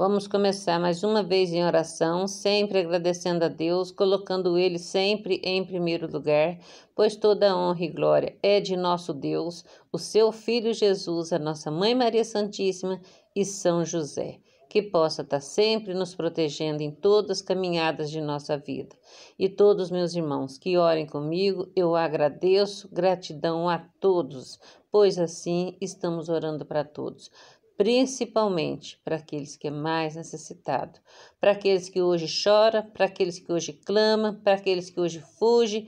Vamos começar mais uma vez em oração, sempre agradecendo a Deus, colocando Ele sempre em primeiro lugar, pois toda honra e glória é de nosso Deus, o Seu Filho Jesus, a nossa Mãe Maria Santíssima e São José. Que possa estar sempre nos protegendo em todas as caminhadas de nossa vida. E todos meus irmãos que orem comigo, eu agradeço, gratidão a todos, pois assim estamos orando para todos principalmente para aqueles que é mais necessitado, para aqueles que hoje chora, para aqueles que hoje clama, para aqueles que hoje fuge,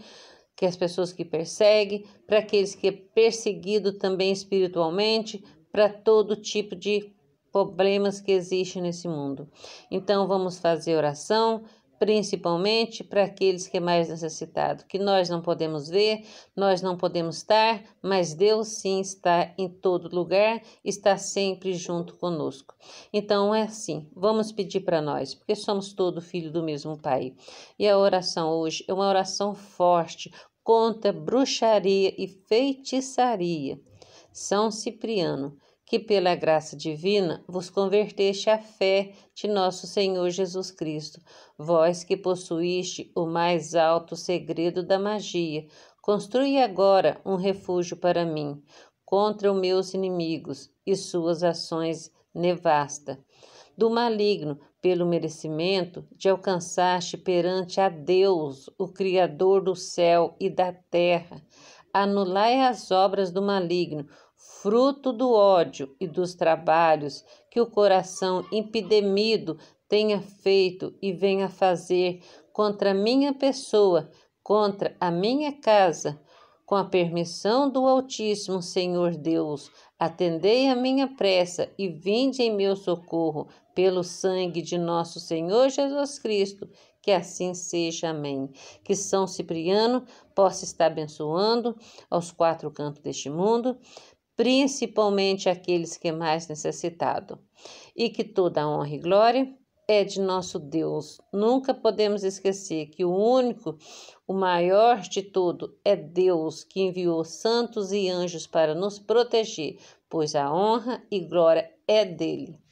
que as pessoas que persegue, para aqueles que é perseguido também espiritualmente, para todo tipo de problemas que existem nesse mundo. Então vamos fazer oração principalmente para aqueles que é mais necessitado, que nós não podemos ver, nós não podemos estar, mas Deus sim está em todo lugar, está sempre junto conosco. Então é assim, vamos pedir para nós, porque somos todos filho do mesmo Pai. E a oração hoje é uma oração forte contra bruxaria e feitiçaria. São Cipriano que pela graça divina vos converteste à fé de nosso Senhor Jesus Cristo, vós que possuíste o mais alto segredo da magia, construí agora um refúgio para mim, contra os meus inimigos e suas ações nevasta. Do maligno, pelo merecimento, de alcançaste perante a Deus, o Criador do céu e da terra. Anulai as obras do maligno, fruto do ódio e dos trabalhos que o coração epidemido tenha feito e venha fazer contra minha pessoa, contra a minha casa, com a permissão do Altíssimo Senhor Deus, atendei a minha pressa e vinde em meu socorro, pelo sangue de nosso Senhor Jesus Cristo. Que assim seja, amém. Que São Cipriano possa estar abençoando aos quatro cantos deste mundo, principalmente aqueles que é mais necessitado. E que toda honra e glória é de nosso Deus. Nunca podemos esquecer que o único, o maior de tudo, é Deus que enviou santos e anjos para nos proteger, pois a honra e glória é dele.